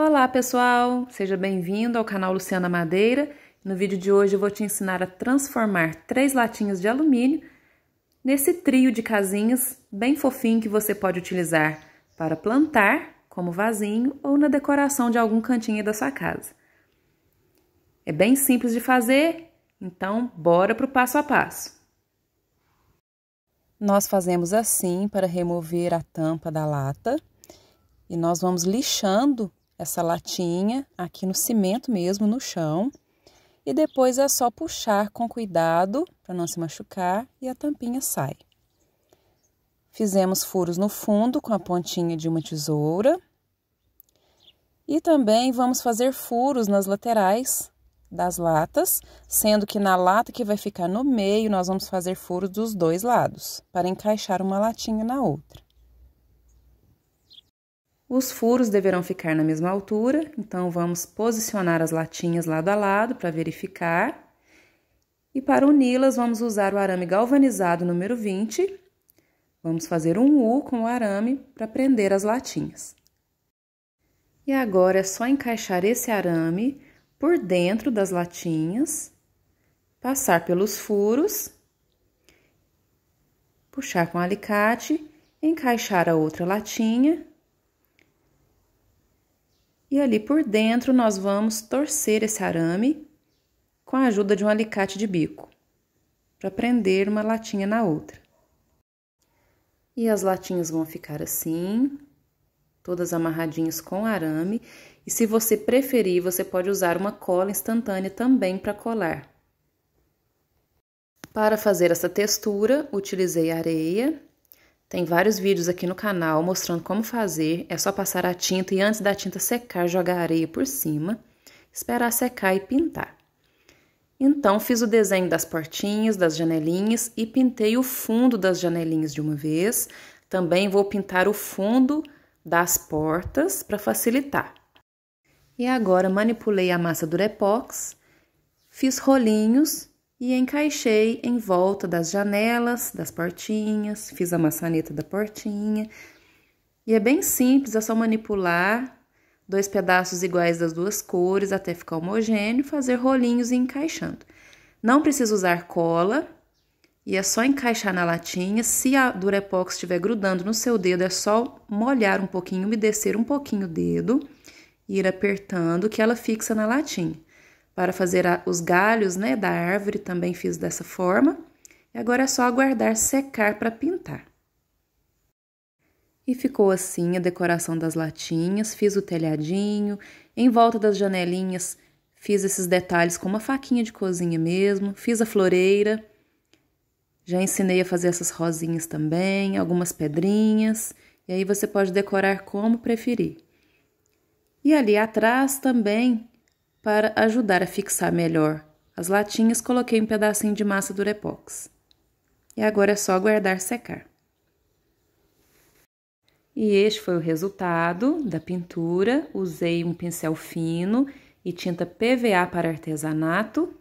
Olá pessoal, seja bem-vindo ao canal Luciana Madeira. No vídeo de hoje eu vou te ensinar a transformar três latinhas de alumínio nesse trio de casinhas bem fofinho que você pode utilizar para plantar, como vasinho ou na decoração de algum cantinho da sua casa. É bem simples de fazer, então bora para o passo a passo. Nós fazemos assim para remover a tampa da lata e nós vamos lixando essa latinha aqui no cimento mesmo, no chão. E depois é só puxar com cuidado para não se machucar e a tampinha sai. Fizemos furos no fundo com a pontinha de uma tesoura. E também vamos fazer furos nas laterais das latas, sendo que na lata que vai ficar no meio, nós vamos fazer furos dos dois lados, para encaixar uma latinha na outra. Os furos deverão ficar na mesma altura, então vamos posicionar as latinhas lado a lado para verificar. E para uni-las, vamos usar o arame galvanizado número 20. Vamos fazer um U com o arame para prender as latinhas. E agora é só encaixar esse arame por dentro das latinhas, passar pelos furos, puxar com o alicate, encaixar a outra latinha e ali por dentro nós vamos torcer esse arame com a ajuda de um alicate de bico, para prender uma latinha na outra. E as latinhas vão ficar assim, todas amarradinhas com arame, e se você preferir, você pode usar uma cola instantânea também para colar. Para fazer essa textura, utilizei areia tem vários vídeos aqui no canal mostrando como fazer. É só passar a tinta e antes da tinta secar, jogar areia por cima, esperar secar e pintar. Então, fiz o desenho das portinhas, das janelinhas e pintei o fundo das janelinhas de uma vez. Também vou pintar o fundo das portas para facilitar. E agora, manipulei a massa Repox, fiz rolinhos e encaixei em volta das janelas, das portinhas, fiz a maçaneta da portinha. E é bem simples, é só manipular dois pedaços iguais das duas cores até ficar homogêneo, fazer rolinhos e encaixando. Não precisa usar cola e é só encaixar na latinha. Se a Durepox estiver grudando no seu dedo, é só molhar um pouquinho, umedecer um pouquinho o dedo, e ir apertando que ela fixa na latinha para fazer a, os galhos né, da árvore, também fiz dessa forma. E agora é só aguardar secar para pintar. E ficou assim a decoração das latinhas, fiz o telhadinho, em volta das janelinhas fiz esses detalhes com uma faquinha de cozinha mesmo, fiz a floreira, já ensinei a fazer essas rosinhas também, algumas pedrinhas, e aí você pode decorar como preferir. E ali atrás também para ajudar a fixar melhor as latinhas, coloquei um pedacinho de massa do Durepox. E agora é só aguardar secar. E este foi o resultado da pintura. Usei um pincel fino e tinta PVA para artesanato.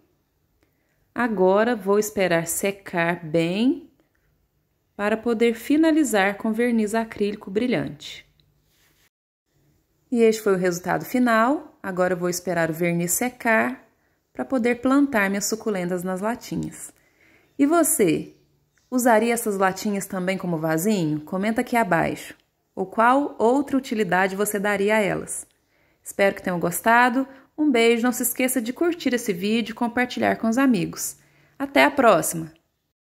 Agora vou esperar secar bem para poder finalizar com verniz acrílico brilhante. E este foi o resultado final. Agora eu vou esperar o verniz secar para poder plantar minhas suculentas nas latinhas. E você, usaria essas latinhas também como vasinho? Comenta aqui abaixo. Ou qual outra utilidade você daria a elas? Espero que tenham gostado. Um beijo, não se esqueça de curtir esse vídeo e compartilhar com os amigos. Até a próxima!